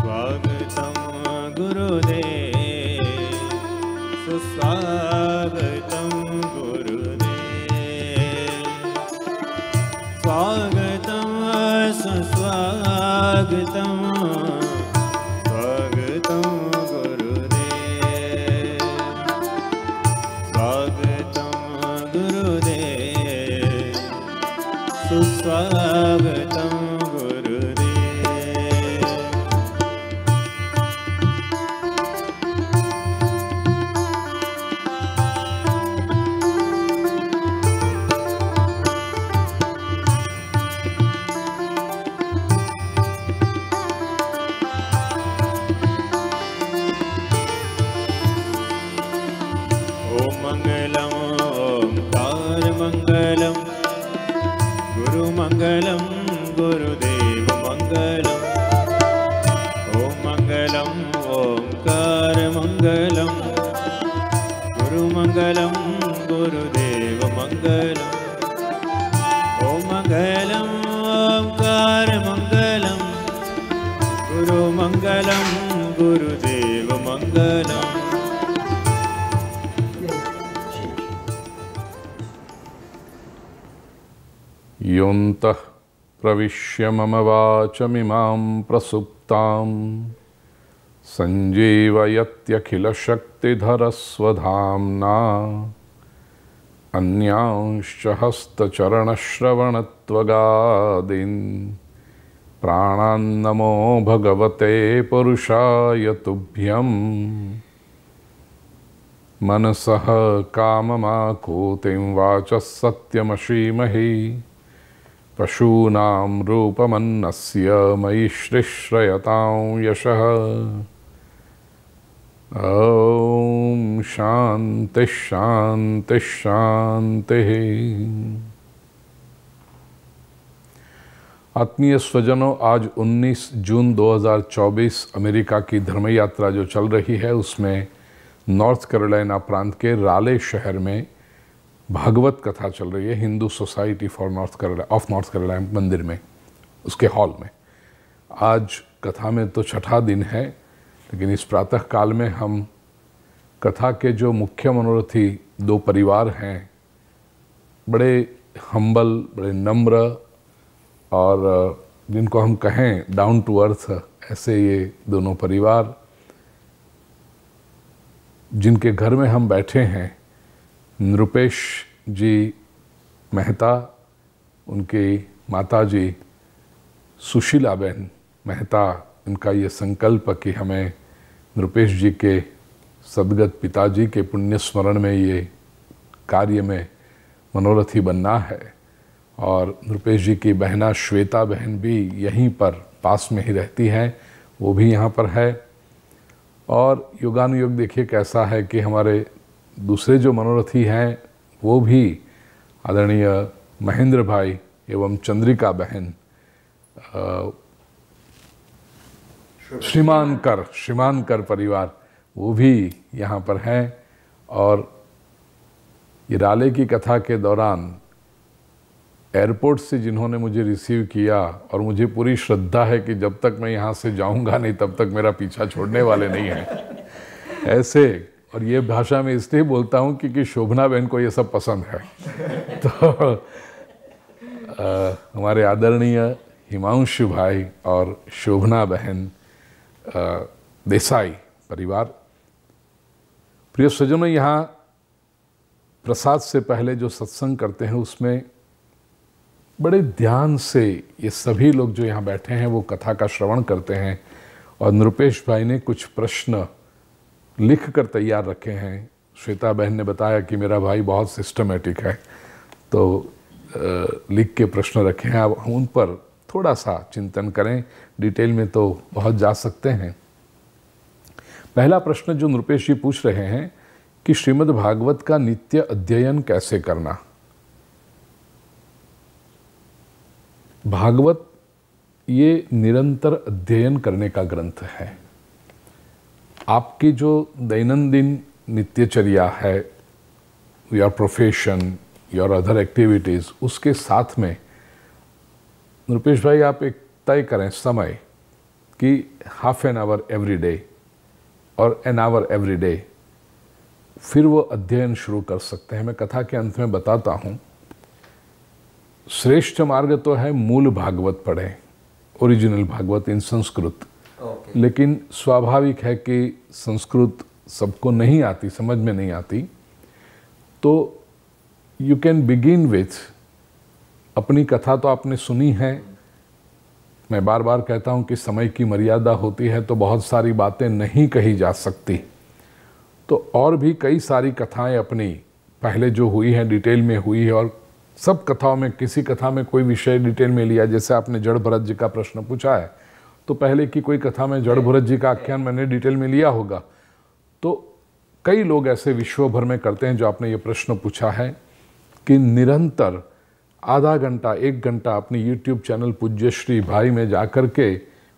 स्वागतं गुरुदे सुस्वागतं गुरुदे स्वागतं सुस्वागतम् योऽन्तः प्रविश्य मम वाचमिमां प्रसुप्तां सञ्जीवयत्यखिलशक्तिधरस्वधाम्ना अन्यांश्च हस्तचरणश्रवणत्वगादिन् प्राणान्नमो भगवते पुरुषाय तुभ्यम् मनसः काममाकूतिं वाचः सत्यमशीमहि पशूनां रूपमन्नस्य मयि श्रिश्रयतां यशः ॐ शांति आत्मीय स्वजनों आज 19 जून 2024 अमेरिका की धर्म यात्रा जो चल रही है उसमें नॉर्थ कैरोलिना प्रांत के राले शहर में भागवत कथा चल रही है Hindu society for north Kerala of north Kerala मंदिर में उसके हॉल में आज कथा में तो छठा दिन है लेकिन इस प्रातः काल में हम कथा के जो मुख्य मनोरथी दो परिवार हैं बड़े हम्बल बड़े नम्र और जिनको हम कहें डाउन टू अर्थ ऐसे ये दोनों परिवार जिनके घर में हम बैठे हैं नृपेश जी मेहता उनके माता जी सुशीला बहन मेहता इनका ये संकल्प कि हमें नृपेश जी के सदगत पिताजी के पुण्य स्मरण में ये कार्य में मनोरथी बनना है और नृपेश जी की बहना श्वेता बहन भी यहीं पर पास में ही रहती हैं वो भी यहाँ पर है और युगानुयुग देखिए कैसा है कि हमारे दूसरे जो मनोरथी हैं वो भी आदरणीय महेंद्र भाई एवं चंद्रिका बहन श्रीमान कर श्रीमान कर परिवार वो भी यहाँ पर हैं और राले की कथा के दौरान एयरपोर्ट से जिन्होंने मुझे रिसीव किया और मुझे पूरी श्रद्धा है कि जब तक मैं यहाँ से जाऊँगा नहीं तब तक मेरा पीछा छोड़ने वाले नहीं हैं ऐसे और ये भाषा में इसलिए बोलता हूँ क्योंकि शोभना बहन को ये सब पसंद है तो आ, हमारे आदरणीय हिमांशु भाई और शोभना बहन देसाई परिवार प्रिय स्वजनों यहाँ प्रसाद से पहले जो सत्संग करते हैं उसमें बड़े ध्यान से ये सभी लोग जो यहाँ बैठे हैं वो कथा का श्रवण करते हैं और नृपेश भाई ने कुछ प्रश्न लिख कर तैयार रखे हैं श्वेता बहन ने बताया कि मेरा भाई बहुत सिस्टमेटिक है तो लिख के प्रश्न रखे हैं अब उन पर थोड़ा सा चिंतन करें डिटेल में तो बहुत जा सकते हैं पहला प्रश्न जो नृपेश जी पूछ रहे हैं कि श्रीमद् भागवत का नित्य अध्ययन कैसे करना भागवत ये निरंतर अध्ययन करने का ग्रंथ है आपकी जो दैनंदिन नित्यचर्या है your profession your other activities उसके साथ में रुपेश भाई आप एक तय करें समय कि half an hour every day और एन आवर एवरी डे फिर वो अध्ययन शुरू कर सकते हैं मैं कथा के अंत में बताता हूँ श्रेष्ठ मार्ग तो है मूल भागवत पढ़ें ओरिजिनल भागवत इन संस्कृत लेकिन स्वाभाविक है कि संस्कृत सबको नहीं आती समझ में नहीं आती तो यू कैन बिगिन विथ अपनी कथा तो आपने सुनी है मैं बार बार कहता हूँ कि समय की मर्यादा होती है तो बहुत सारी बातें नहीं कही जा सकती तो और भी कई सारी कथाएं अपनी पहले जो हुई है डिटेल में हुई है और सब कथाओं में किसी कथा में कोई विषय डिटेल में लिया जैसे आपने जड़ भरत जी का प्रश्न पूछा है तो पहले की कोई कथा में जड़ भरत जी का आख्यान मैंने डिटेल में लिया होगा तो कई लोग ऐसे विश्व भर में करते हैं जो आपने ये प्रश्न पूछा है कि निरंतर आधा घंटा एक घंटा अपने यूट्यूब चैनल पूज्य श्री भाई में जा कर के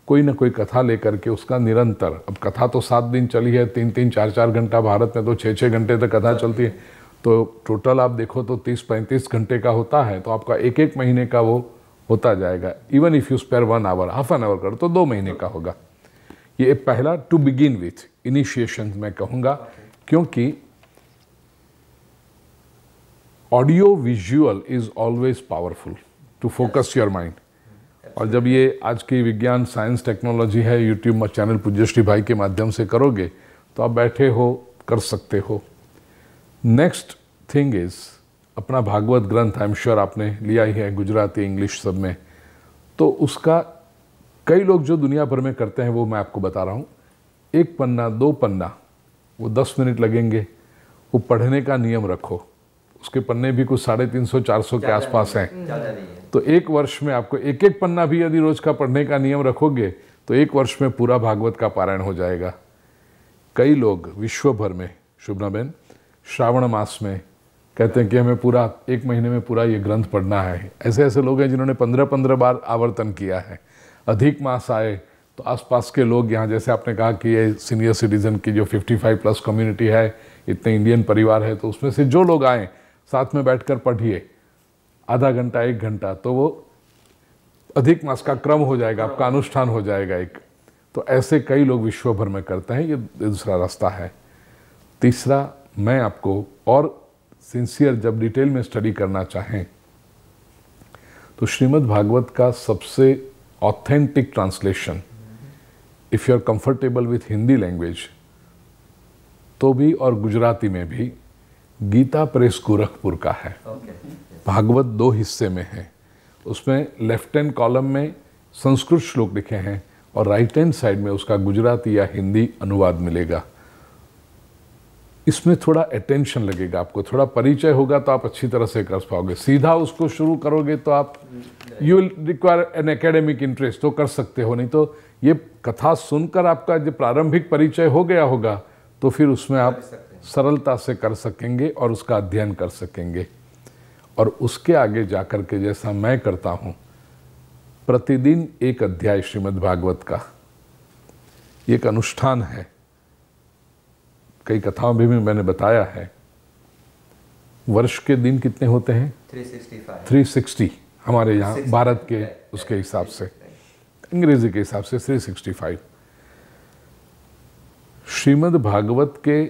कोई ना कोई कथा लेकर के उसका निरंतर अब कथा तो सात दिन चली है तीन तीन चार चार घंटा भारत में तो छः छः घंटे तक कथा चलती है तो टोटल आप देखो तो तीस पैंतीस घंटे का होता है तो आपका एक एक महीने का वो होता जाएगा even if you spare one hour half an hour करो तो दो महीने का होगा ये पहला टू बिगिन विथ इनिशिएशन मैं कहूंगा क्योंकि audio visual is always powerful to focus your mind और जब ये आज की विज्ञान साइंस टेक्नोलॉजी है यूट्यूब में चैनल पूज्यश्री भाई के माध्यम से करोगे तो आप बैठे हो कर सकते हो नेक्स्ट थिंग इज़ अपना भागवत ग्रंथ आई एम श्योर आपने लिया ही है गुजराती इंग्लिश सब में तो उसका कई लोग जो दुनिया भर में करते हैं वो मैं आपको बता रहा हूँ एक पन्ना दो पन्ना वो दस मिनट लगेंगे वो पढ़ने का नियम रखो उसके पन्ने भी कुछ साढ़े तीन सौ चार सौ के आसपास हैं तो एक वर्ष में आपको एक एक पन्ना भी यदि रोज का पढ़ने का नियम रखोगे तो एक वर्ष में पूरा भागवत का पारायण हो जाएगा कई लोग विश्व भर में शुभनाबेन श्रावण मास में कहते हैं कि हमें पूरा एक महीने में पूरा ये ग्रंथ पढ़ना है ऐसे ऐसे लोग हैं जिन्होंने पंद्रह पंद्रह बार आवर्तन किया है अधिक मास आए तो आसपास के लोग यहाँ जैसे आपने कहा कि ये सीनियर सिटीजन की जो 55 प्लस कम्युनिटी है इतने इंडियन परिवार है तो उसमें से जो लोग आए साथ में बैठकर पढ़िए आधा घंटा एक घंटा तो वो अधिक मास का क्रम हो जाएगा आपका अनुष्ठान हो जाएगा एक तो ऐसे कई लोग विश्व भर में करते हैं ये दूसरा रास्ता है तीसरा मैं आपको और सिंसियर जब डिटेल में स्टडी करना चाहें तो श्रीमद् भागवत का सबसे authentic translation if you are comfortable with Hindi language तो भी और गुजराती में भी गीता प्रेस गोरखपुर का है भागवत दो हिस्से में है उसमें लेफ्ट हैंड कॉलम में संस्कृत श्लोक लिखे हैं और राइट हैंड साइड में उसका गुजराती या हिंदी अनुवाद मिलेगा इसमें थोड़ा अटेंशन लगेगा आपको थोड़ा परिचय होगा तो आप अच्छी तरह से कर पाओगे सीधा उसको शुरू करोगे तो आप you require an academic interest तो कर सकते हो नहीं तो ये कथा सुनकर आपका जो प्रारंभिक परिचय हो गया होगा तो फिर उसमें आप सरलता से कर सकेंगे और उसका अध्ययन कर सकेंगे और उसके आगे जा के जैसा मैं करता हूँ प्रतिदिन एक अध्याय श्रीमद् भागवत का एक अनुष्ठान है कई कथाओं में भी मैंने बताया है वर्ष के दिन कितने होते हैं 365 360 हमारे यहाँ भारत के उसके हिसाब से अंग्रेजी के हिसाब से 365 श्रीमद् भागवत के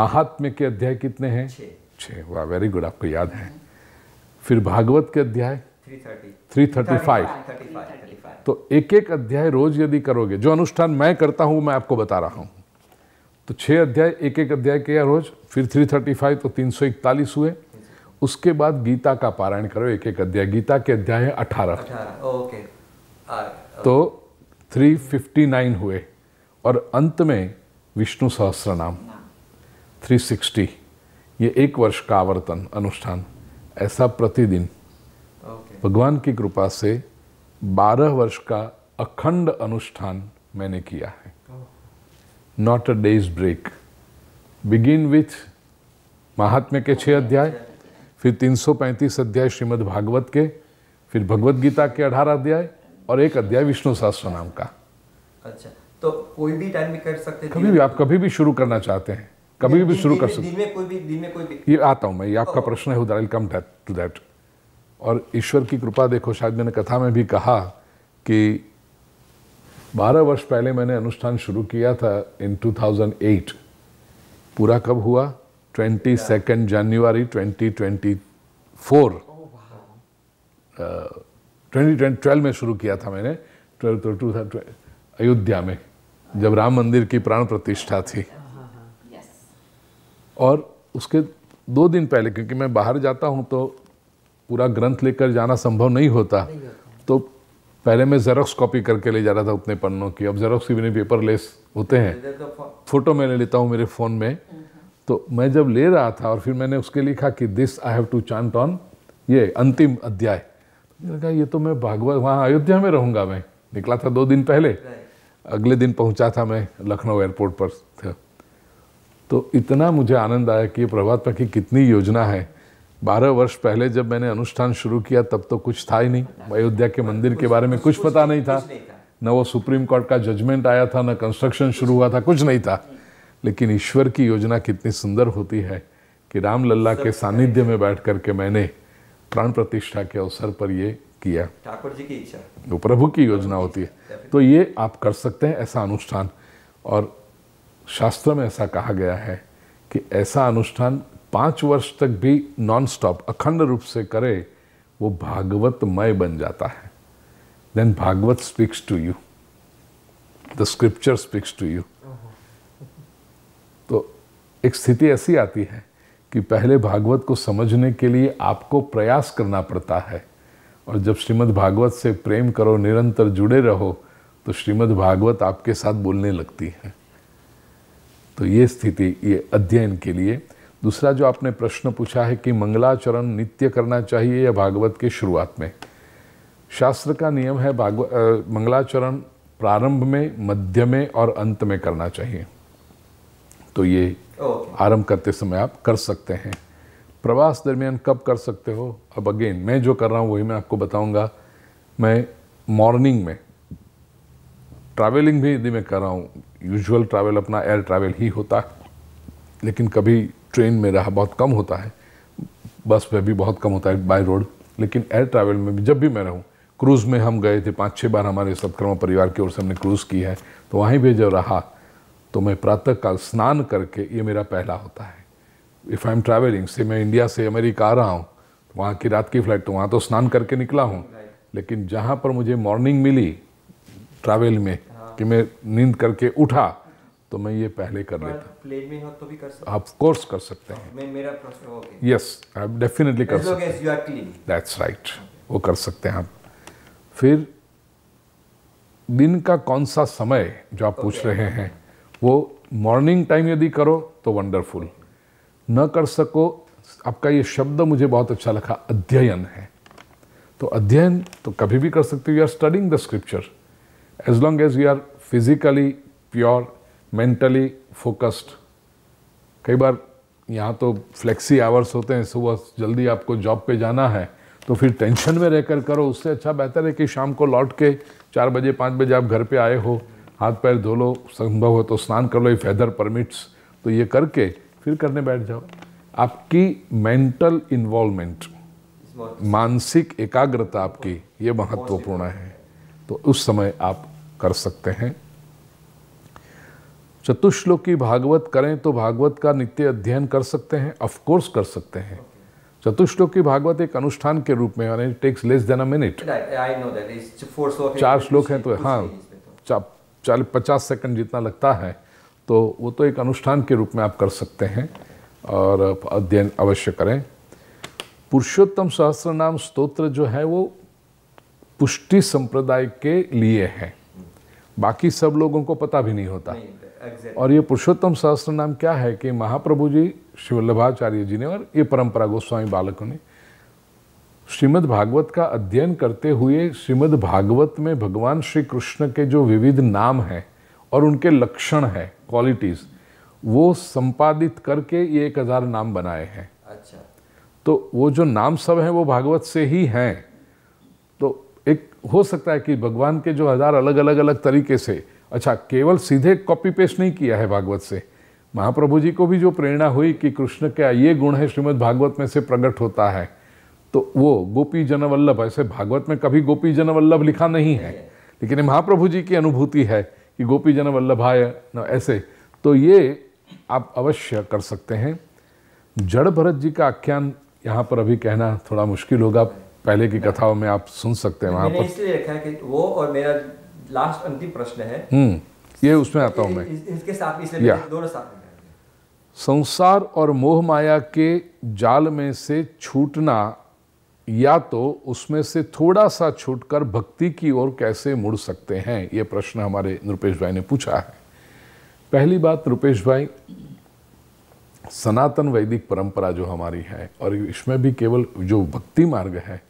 महात्म्य के अध्याय कितने हैं छः वाह वेरी गुड आपको याद है फिर भागवत के अध्याय थर्टी 335 तो एक एक अध्याय रोज यदि करोगे जो अनुष्ठान मैं करता हूँ मैं आपको बता रहा हूँ तो छः अध्याय एक एक अध्याय किया रोज फिर थ्री थर्टी फाइव तो तीन सौ इकतालीस हुए उसके बाद गीता का पारायण करो एक एक अध्याय गीता के अध्याय है अठारह ओके तो नाइन हुए और अंत में विष्णु सहस्र नाम थ्री सिक्सटी ये एक वर्ष का आवर्तन अनुष्ठान ऐसा प्रतिदिन भगवान की कृपा से बारह वर्ष का अखंड अनुष्ठान मैंने किया है not a day's break begin with महात्म्य के छः अध्याय फिर 335 अध्याय श्रीमद् भागवत के फिर भगवत गीता के 18 अध्याय और एक अध्याय विष्णु शास्त्र नाम का अच्छा तो कोई भी टाइम भी कर सकते कभी भी आप कभी भी शुरू करना चाहते हैं कभी भी शुरू कर सकते हैं कोई भी दिन में कोई भी ये आता हूँ मैं ये आपका प्रश्न है उधर कम टू दैट और ईश्वर की कृपा देखो शायद मैंने कथा में भी कहा कि बारह वर्ष पहले मैंने अनुष्ठान शुरू किया था इन 2008 पूरा कब हुआ twenty second January twenty twenty four twenty twenty twelve में शुरू किया था मैंने टू अयोध्या में जब राम मंदिर की प्राण प्रतिष्ठा थी हाँ, हाँ, हाँ, और उसके दो दिन पहले क्योंकि मैं बाहर जाता हूँ तो पूरा ग्रंथ लेकर जाना संभव नहीं होता तो पहले मैं जेरोक्स कॉपी करके ले जा रहा था उतने पन्नों की अब जेरोक्स भी नहीं पेपर लेस होते हैं फ़ोटो ले लेता हूँ मेरे फ़ोन में तो मैं जब ले रहा था और फिर मैंने उसके लिखा कि this I have to chant on ये अंतिम अध्याय मैंने कहा ये तो मैं भागवत वहाँ अयोध्या में रहूँगा मैं निकला था दो दिन पहले अगले दिन पहुँचा था मैं लखनऊ एयरपोर्ट पर था तो इतना मुझे आनंद आया कि ये प्रभात पर की कितनी योजना है बारह वर्ष पहले जब मैंने अनुष्ठान शुरू किया तब तो कुछ था ही नहीं अयोध्या के मंदिर के बारे में कुछ पता नहीं था न वो सुप्रीम कोर्ट का जजमेंट आया था न कंस्ट्रक्शन शुरू हुआ था कुछ नहीं था लेकिन ईश्वर की योजना कितनी सुंदर होती है कि राम लल्ला के सानिध्य में बैठ करके मैंने प्राण प्रतिष्ठा के अवसर पर ये किया ठाकुर जी की इच्छा वो प्रभु की योजना होती है तो ये आप कर सकते हैं ऐसा अनुष्ठान और शास्त्र में ऐसा कहा गया है कि ऐसा अनुष्ठान पांच वर्ष तक भी नॉन स्टॉप अखंड रूप से करे वो भागवतमय बन जाता है then Bhagavat speaks to you the scripture speaks to you तो एक स्थिति ऐसी आती है कि पहले भागवत को समझने के लिए आपको प्रयास करना पड़ता है और जब श्रीमद् भागवत से प्रेम करो निरंतर जुड़े रहो तो श्रीमद् भागवत आपके साथ बोलने लगती है तो ये स्थिति ये अध्ययन के लिए दूसरा जो आपने प्रश्न पूछा है कि मंगलाचरण नित्य करना चाहिए या भागवत के शुरुआत में शास्त्र का नियम है भागव मंगलाचरण प्रारंभ में मध्य में और अंत में करना चाहिए तो ये आरंभ करते समय आप कर सकते हैं प्रवास दरमियान कब कर सकते हो अब अगेन मैं जो कर रहा हूँ वही मैं आपको बताऊँगा मैं मॉर्निंग में ट्रैवलिंग भी यदि मैं कर रहा हूँ यूजुअल ट्रैवल अपना एयर ट्रैवल ही होता है लेकिन कभी ट्रेन में रहा बहुत कम होता है बस में भी बहुत कम होता है बाय रोड लेकिन एयर ट्रैवल में भी जब भी मैं रहूँ क्रूज़ में हम गए थे पाँच छः बार हमारे सत्कर्मा परिवार की ओर से हमने क्रूज़ की है तो वहीं पर जब रहा तो मैं प्रातःकाल स्नान करके ये मेरा पहला होता है इफ़ आई एम ट्रैवलिंग से मैं इंडिया से अमेरिका आ रहा हूँ तो वहाँ की रात की फ़्लाइट तो वहाँ तो स्नान करके निकला हूँ लेकिन जहाँ पर मुझे मॉर्निंग मिली ट्रैवल में कि मैं नींद करके उठा तो मैं ये पहले कर लेता प्लेन कर कोर्स कर सकते हैं यस आप डेफिनेटली कर सकते हैं दैट्स राइट वो कर सकते हैं आप फिर दिन का कौन सा समय जो आप okay. पूछ रहे हैं वो मॉर्निंग टाइम यदि करो तो वंडरफुल न कर सको आपका ये शब्द मुझे बहुत अच्छा लगा अध्ययन है तो अध्ययन तो कभी भी कर सकते हो you are studying the scripture as long as you are physically pure mentally focused कई बार यहाँ तो फ्लेक्सी आवर्स होते हैं सुबह जल्दी आपको जॉब पे जाना है तो फिर टेंशन में रहकर करो उससे अच्छा बेहतर है कि शाम को लौट के चार बजे पाँच बजे आप घर पे आए हो हाथ पैर धो लो संभव हो तो स्नान कर लो इफ़ वेदर परमिट्स तो ये करके फिर करने बैठ जाओ आपकी मेंटल इन्वॉल्वमेंट मानसिक एकाग्रता आपकी ये महत्वपूर्ण है तो उस समय आप कर सकते हैं चतुश्लोक की भागवत करें तो भागवत का नित्य अध्ययन कर सकते हैं ऑफ कोर्स कर सकते हैं चतुश्लोक की भागवत एक अनुष्ठान के रूप में यानी takes less than a minute चार श्लोक हैं तो हाँ तो। चालीस पचास सेकंड जितना लगता है तो वो तो एक अनुष्ठान के रूप में आप कर सकते हैं और अध्ययन अवश्य करें पुरुषोत्तम सहस्त्र नाम स्त्रोत्र जो है वो पुष्टि संप्रदाय के लिए है बाकी सब लोगों को पता भी नहीं होता exactly. और ये पुरुषोत्तम सहस्त्र नाम क्या है कि महाप्रभु जी शिवल्लभाचार्य जी ने और ये परंपरा गोस्वामी बालकों ने श्रीमद् भागवत का अध्ययन करते हुए श्रीमद् भागवत में भगवान श्री कृष्ण के जो विविध नाम हैं और उनके लक्षण हैं क्वालिटीज़ वो संपादित करके ये एक हज़ार नाम बनाए हैं अच्छा तो वो जो नाम सब हैं वो भागवत से ही हैं तो एक हो सकता है कि भगवान के जो हज़ार अलग अलग अलग तरीके से अच्छा केवल सीधे कॉपी पेस्ट नहीं किया है भागवत से महाप्रभु जी को भी जो प्रेरणा हुई कि कृष्ण का ये गुण है श्रीमद् भागवत में से प्रकट होता है तो वो गोपी जनवल्लभ ऐसे भागवत में कभी गोपी जनवल्लभ लिखा नहीं है लेकिन महाप्रभु जी की अनुभूति है कि गोपी जनवल्लभ आय ऐसे तो ये आप अवश्य कर सकते हैं जड़ भरत जी का आख्यान यहाँ पर अभी कहना थोड़ा मुश्किल होगा पहले की कथाओं में आप सुन सकते हैं वहाँ पर इसलिए रखा कि वो और मेरा लास्ट अंतिम प्रश्न है हम्म, ये उसमें आता हूं मैं इसके साथ इसलिए दोनों साथ में संसार और मोह माया के जाल में से छूटना या तो उसमें से थोड़ा सा छूटकर भक्ति की ओर कैसे मुड़ सकते हैं ये प्रश्न हमारे नृपेश भाई ने पूछा है पहली बात नृपेश भाई सनातन वैदिक परंपरा जो हमारी है और इसमें भी केवल जो भक्ति मार्ग है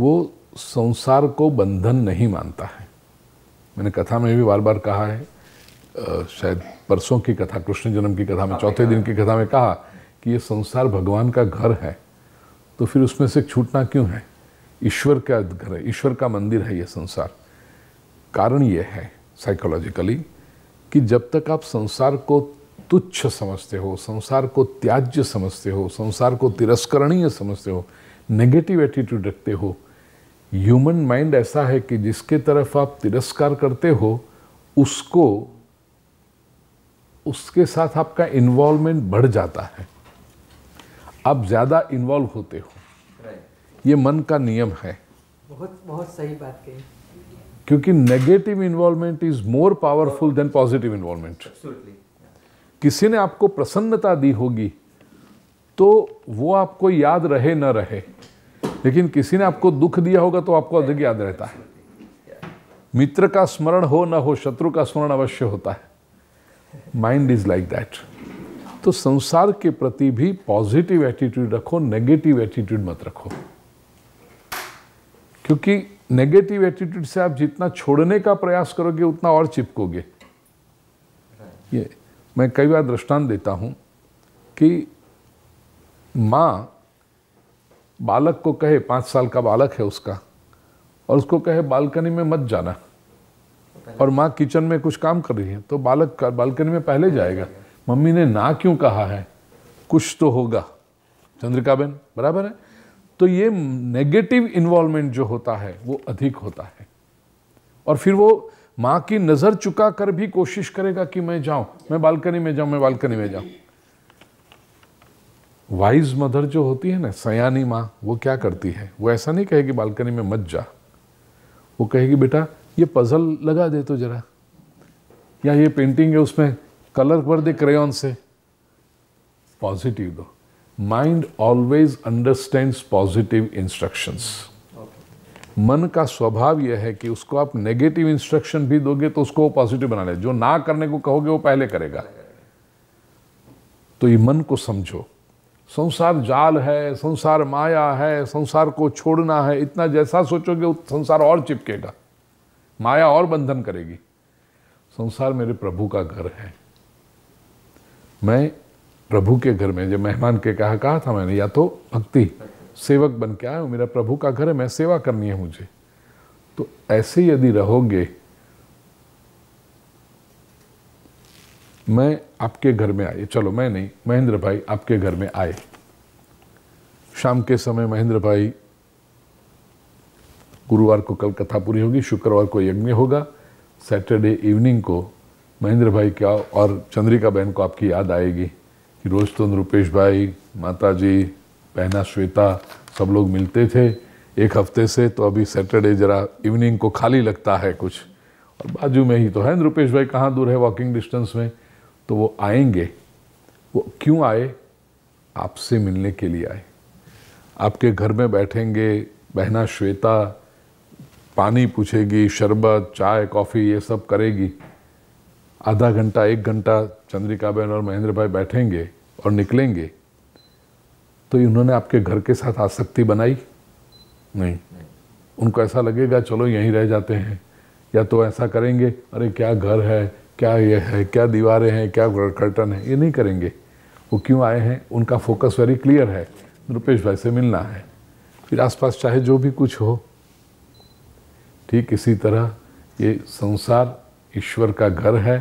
वो संसार को बंधन नहीं मानता है मैंने कथा में भी बार बार कहा है शायद परसों की कथा कृष्ण जन्म की कथा में हाँ चौथे दिन की कथा में कहा कि ये संसार भगवान का घर है तो फिर उसमें से छूटना क्यों है ईश्वर का घर है ईश्वर का मंदिर है ये संसार कारण ये है साइकोलॉजिकली कि जब तक आप संसार को तुच्छ समझते हो संसार को त्याज्य समझते हो संसार को तिरस्करणीय समझते हो नेगेटिव एटीट्यूड रखते हो ह्यूमन माइंड ऐसा है कि जिसके तरफ आप तिरस्कार करते हो उसको उसके साथ आपका इन्वॉल्वमेंट बढ़ जाता है आप ज़्यादा इन्वॉल्व होते हो ये मन का नियम है बहुत बहुत सही बात कही क्योंकि negative involvement is more powerful than positive involvement किसी ने आपको प्रसन्नता दी होगी तो वो आपको याद रहे ना रहे लेकिन किसी ने आपको दुख दिया होगा तो आपको अधिक याद रहता है मित्र का स्मरण हो ना हो शत्रु का स्मरण अवश्य होता है माइंड इज लाइक दैट तो संसार के प्रति भी पॉजिटिव एटीट्यूड रखो नेगेटिव एटीट्यूड मत रखो क्योंकि नेगेटिव एटीट्यूड से आप जितना छोड़ने का प्रयास करोगे उतना और चिपकोगे ये मैं कई बार दृष्टांत देता हूं कि माँ बालक को कहे पाँच साल का बालक है उसका और उसको कहे बालकनी में मत जाना और माँ किचन में कुछ काम कर रही है तो बालक बालकनी में पहले जाएगा मम्मी ने ना क्यों कहा है कुछ तो होगा चंद्रिका बहन बराबर है तो ये नेगेटिव इन्वॉल्वमेंट जो होता है वो अधिक होता है और फिर वो माँ की नज़र चुका कर भी कोशिश करेगा कि मैं जाऊँ मैं बालकनी में जाऊँ मैं बालकनी में जाऊँ वाइज मदर जो होती है ना सयानी माँ वो क्या करती है वो ऐसा नहीं कहेगी बालकनी में मत जा वो कहेगी बेटा ये पज़ल लगा दे तो ज़रा या ये पेंटिंग है उसमें कलर भर दे क्रेयन से पॉजिटिव दो mind always understands positive instructions मन का स्वभाव यह है कि उसको आप नेगेटिव इंस्ट्रक्शन भी दोगे तो उसको वो पॉजिटिव बना ले जो ना करने को कहोगे वो पहले करेगा तो ये मन को समझो संसार जाल है संसार माया है संसार को छोड़ना है इतना जैसा सोचोगे संसार और चिपकेगा माया और बंधन करेगी संसार मेरे प्रभु का घर है मैं प्रभु के घर में जब मेहमान के कहा कहा था मैंने या तो भक्ति सेवक बन के आया हूँ मेरा प्रभु का घर है मैं सेवा करनी है मुझे तो ऐसे यदि रहोगे मैं आपके घर में आए चलो मैं नहीं महेंद्र भाई आपके घर में आए शाम के समय महेंद्र भाई गुरुवार को कल कथा पूरी होगी शुक्रवार को यज्ञ होगा सैटरडे इवनिंग को महेंद्र भाई क्या और चंद्रिका बहन को आपकी याद आएगी कि रोज़ तो रूपेश भाई माता जी बहना श्वेता सब लोग मिलते थे एक हफ्ते से तो अभी सैटरडे ज़रा इवनिंग को खाली लगता है कुछ और बाजू में ही तो है रूपेश भाई कहाँ दूर है वॉकिंग डिस्टेंस में तो वो आएंगे वो क्यों आए आपसे मिलने के लिए आए आपके घर में बैठेंगे बहना श्वेता पानी पूछेगी शरबत चाय कॉफ़ी ये सब करेगी आधा घंटा एक घंटा चंद्रिका बहन और महेंद्र भाई बैठेंगे और निकलेंगे तो इन्होंने आपके घर के साथ आसक्ति बनाई नहीं उनको ऐसा लगेगा चलो यहीं रह जाते हैं या तो ऐसा करेंगे अरे क्या घर है क्या ये है क्या दीवारें हैं क्या कर्टन है ये नहीं करेंगे वो क्यों आए हैं उनका फोकस वेरी क्लियर है रुपेश भाई से मिलना है फिर आसपास चाहे जो भी कुछ हो ठीक इसी तरह ये संसार ईश्वर का घर है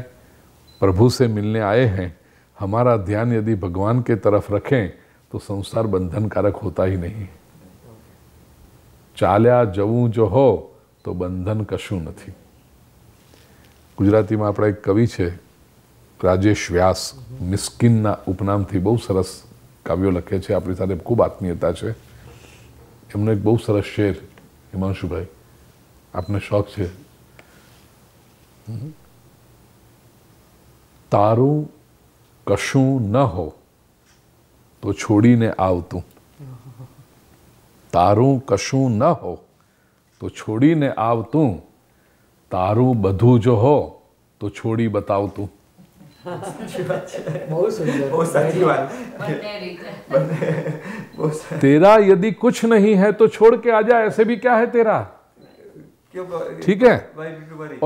प्रभु से मिलने आए हैं हमारा ध्यान यदि भगवान के तरफ रखें तो संसार बंधन कारक होता ही नहीं चाल्या जवू जो हो तो बंधन कशु नहीं ગુજરાતીમાં આપણા એક કવિ છે રાજેશ વ્યાસ મિસ્કિનના ઉપનામથી બહુ સરસ કાવ્યો લખે છે આપણી સાથે ખૂબ આત્મીયતા છે એમનો એક બહુ સરસ શેર હિમાંશુભાઈ આપને શોખ છે તારું કશું ન હો તો છોડીને આવતું તારું કશું ન હો તો છોડીને આવતું તારું બધું જો હો તો છોડી બતાવ તું तेरा यदि कुछ नहीं है तो छोड़ के आ जा ऐसे भी क्या है तेरा ठीक है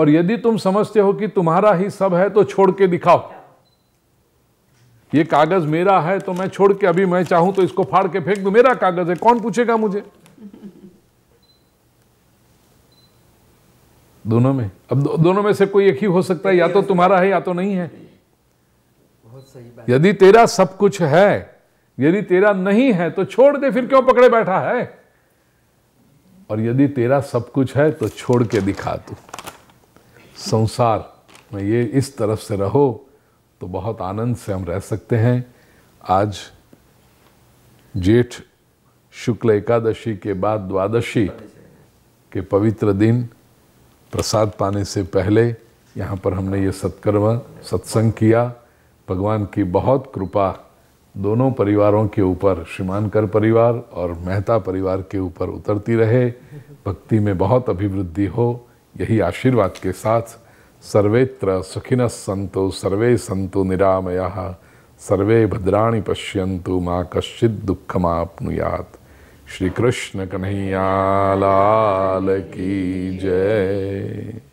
और यदि तुम समझते हो कि तुम्हारा ही सब है तो छोड़ के दिखाओ ये कागज मेरा है तो मैं छोड़ के अभी मैं चाहूं तो इसको फाड़ के फेंक दू मेरा कागज है कौन पूछेगा मुझे दोनों में अब दो, दोनों में से कोई एक ही हो सकता है या तो तुम्हारा है या तो नहीं है बहुत सही बात यदि तेरा सब कुछ है यदि तेरा नहीं है तो छोड़ दे फिर क्यों पकड़े बैठा है और यदि तेरा सब कुछ है तो छोड़ के दिखा तू संसार में ये इस तरफ से रहो तो बहुत आनंद से हम रह सकते हैं आज जेठ शुक्ल एकादशी के बाद द्वादशी के पवित्र दिन प्रसाद पाने से पहले यहाँ पर हमने ये सत्कर्म सत्संग किया भगवान की बहुत कृपा दोनों परिवारों के ऊपर श्रीमानकर परिवार और मेहता परिवार के ऊपर उतरती रहे भक्ति में बहुत अभिवृद्धि हो यही आशीर्वाद के साथ सर्वेत्र सुखिन संतो सर्वे संतो निरामया सर्वे भद्राणी पश्यंतु माँ कश्चित दुखमापनुयात श्री कृष्ण कन्हैया लाल की जय